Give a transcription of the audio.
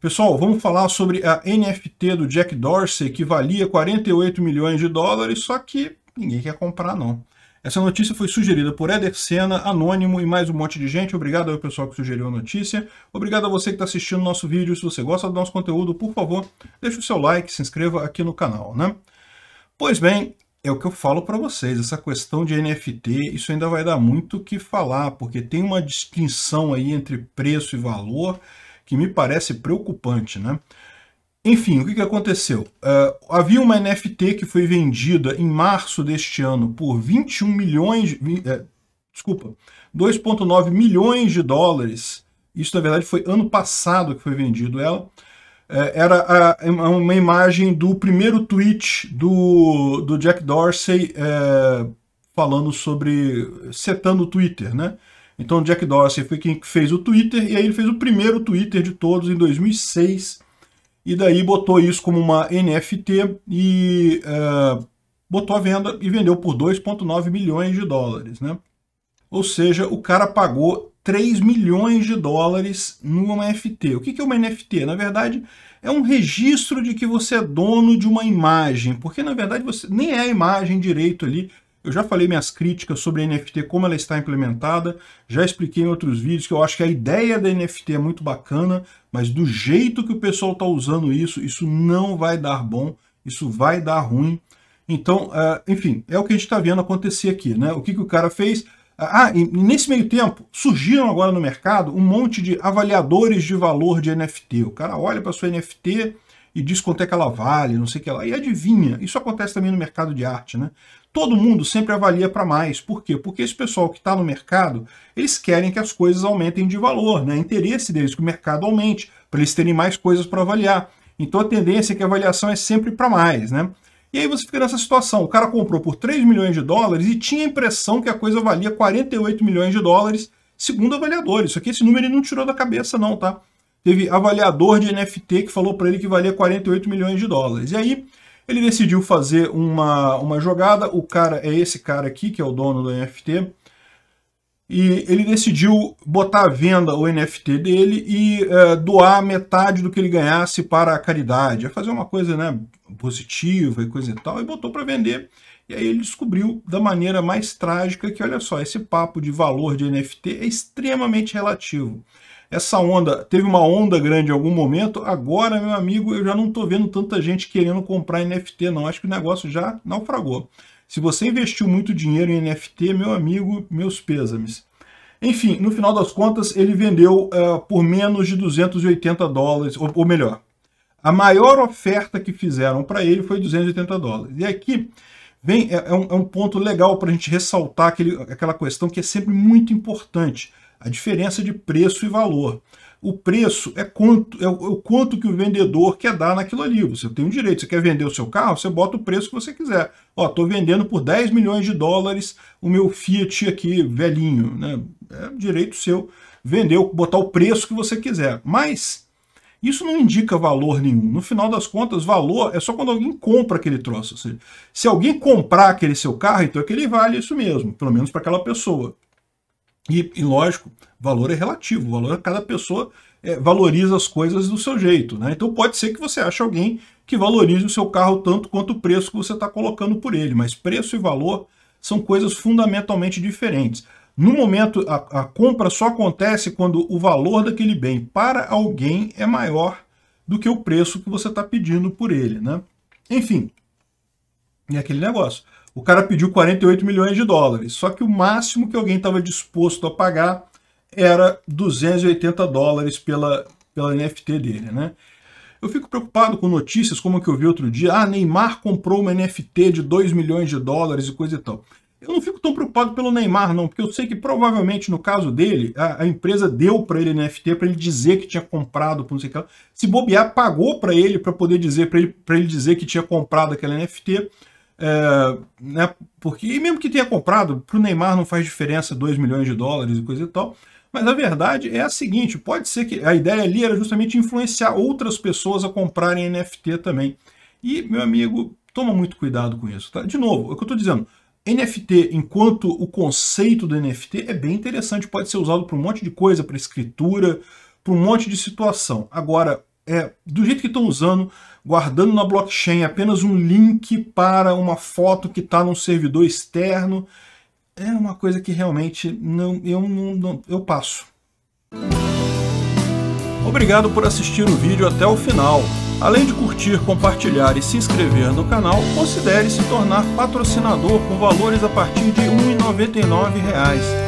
Pessoal, vamos falar sobre a NFT do Jack Dorsey, que valia 48 milhões de dólares, só que ninguém quer comprar, não. Essa notícia foi sugerida por Eder Senna, Anônimo e mais um monte de gente. Obrigado ao pessoal que sugeriu a notícia. Obrigado a você que está assistindo o nosso vídeo. Se você gosta do nosso conteúdo, por favor, deixe o seu like, se inscreva aqui no canal, né? Pois bem, é o que eu falo para vocês, essa questão de NFT, isso ainda vai dar muito o que falar, porque tem uma distinção aí entre preço e valor, que me parece preocupante, né? Enfim, o que, aconteceu? Uh, havia uma NFT que foi vendida em março deste ano por 21 milhões, de, é, desculpa, 2,9 milhões de dólares. Isso, na verdade, foi ano passado que foi vendido ela. É, era a, uma imagem do primeiro tweet do, do Jack Dorsey falando sobre. setando o Twitter, né? Então, Jack Dorsey foi quem fez o Twitter, e aí ele fez o primeiro Twitter de todos em 2006, e daí botou isso como uma NFT e uh, botou a venda e vendeu por 2,9 milhões de dólares, né? Ou seja, o cara pagou 3 milhões de dólares numa NFT. O que é uma NFT? Na verdade, é um registro de que você é dono de uma imagem, porque na verdade você nem é a imagem direito ali, eu já falei minhas críticas sobre a NFT, como ela está implementada, já expliquei em outros vídeos que eu acho que a ideia da NFT é muito bacana, mas do jeito que o pessoal está usando isso, isso não vai dar bom, isso vai dar ruim. Então, é, enfim, é o que a gente está vendo acontecer aqui. né? O que, que o cara fez? Ah, e nesse meio tempo, surgiram agora no mercado um monte de avaliadores de valor de NFT. O cara olha para sua NFT e diz quanto é que ela vale, não sei o que lá. E adivinha, isso acontece também no mercado de arte, né? Todo mundo sempre avalia para mais. Por quê? Porque esse pessoal que está no mercado, eles querem que as coisas aumentem de valor, né? interesse deles que o mercado aumente, para eles terem mais coisas para avaliar. Então a tendência é que a avaliação é sempre para mais, né? E aí você fica nessa situação. O cara comprou por 3 milhões de dólares e tinha a impressão que a coisa valia 48 milhões de dólares, segundo avaliadores. Só que esse número ele não tirou da cabeça, não, tá? teve avaliador de NFT que falou para ele que valia 48 milhões de dólares. E aí ele decidiu fazer uma, uma jogada, o cara é esse cara aqui, que é o dono do NFT, e ele decidiu botar à venda o NFT dele e é, doar metade do que ele ganhasse para a caridade, é fazer uma coisa né, positiva e coisa e tal, e botou para vender. E aí ele descobriu da maneira mais trágica que, olha só, esse papo de valor de NFT é extremamente relativo. Essa onda, teve uma onda grande em algum momento, agora, meu amigo, eu já não estou vendo tanta gente querendo comprar NFT, não. Acho que o negócio já naufragou. Se você investiu muito dinheiro em NFT, meu amigo, meus pêsames. Enfim, no final das contas, ele vendeu uh, por menos de 280 dólares, ou, ou melhor, a maior oferta que fizeram para ele foi 280 dólares. E aqui vem é, é, um, é um, ponto legal para a gente ressaltar aquele, aquela questão que é sempre muito importante a diferença de preço e valor. O preço é quanto é o é quanto que o vendedor quer dar naquilo ali. Você tem o um direito, você quer vender o seu carro, você bota o preço que você quiser. Ó, estou vendendo por 10 milhões de dólares o meu Fiat aqui, velhinho. Né? É direito seu vender, botar o preço que você quiser. Mas isso não indica valor nenhum. No final das contas, valor é só quando alguém compra aquele troço. Seja, se alguém comprar aquele seu carro, então aquele ele vale isso mesmo, pelo menos para aquela pessoa. E, e lógico, valor é relativo, valor cada pessoa é, valoriza as coisas do seu jeito. Né? Então pode ser que você ache alguém que valorize o seu carro tanto quanto o preço que você está colocando por ele, mas preço e valor são coisas fundamentalmente diferentes. No momento, a, a, compra só acontece quando o valor daquele bem para alguém é maior do que o preço que você está pedindo por ele. Né? Enfim, é aquele negócio. O cara pediu 48 milhões de dólares, só que o máximo que alguém estava disposto a pagar era 280 dólares pela, pela NFT dele, né? Eu fico preocupado com notícias como a que eu vi outro dia, ah, Neymar comprou uma NFT de 2 milhões de dólares e coisa e tal. Eu não fico tão preocupado pelo Neymar, não, porque eu sei que provavelmente no caso dele, a, a empresa deu para ele NFT para ele dizer que tinha comprado, não sei o que. Se bobear, pagou para ele para poder dizer, para ele, ele dizer que tinha comprado aquela NFT. É, né, porque, e mesmo que tenha comprado, para o Neymar não faz diferença 2 milhões de dólares e coisa e tal. Mas a verdade é a seguinte: pode ser que a ideia ali era justamente influenciar outras pessoas a comprarem NFT também. E, meu amigo, toma muito cuidado com isso. Tá? De novo, é o que eu estou dizendo. NFT, enquanto o conceito do NFT é bem interessante, pode ser usado para um monte de coisa, para escritura, para um monte de situação. Agora, é, do jeito que estão usando, guardando na blockchain apenas um link para uma foto que está num servidor externo, é uma coisa que realmente não, eu, não, não, eu passo. Obrigado por assistir o vídeo até o final. Além de curtir, compartilhar e se inscrever no canal, considere se tornar patrocinador com valores a partir de R$ 1,99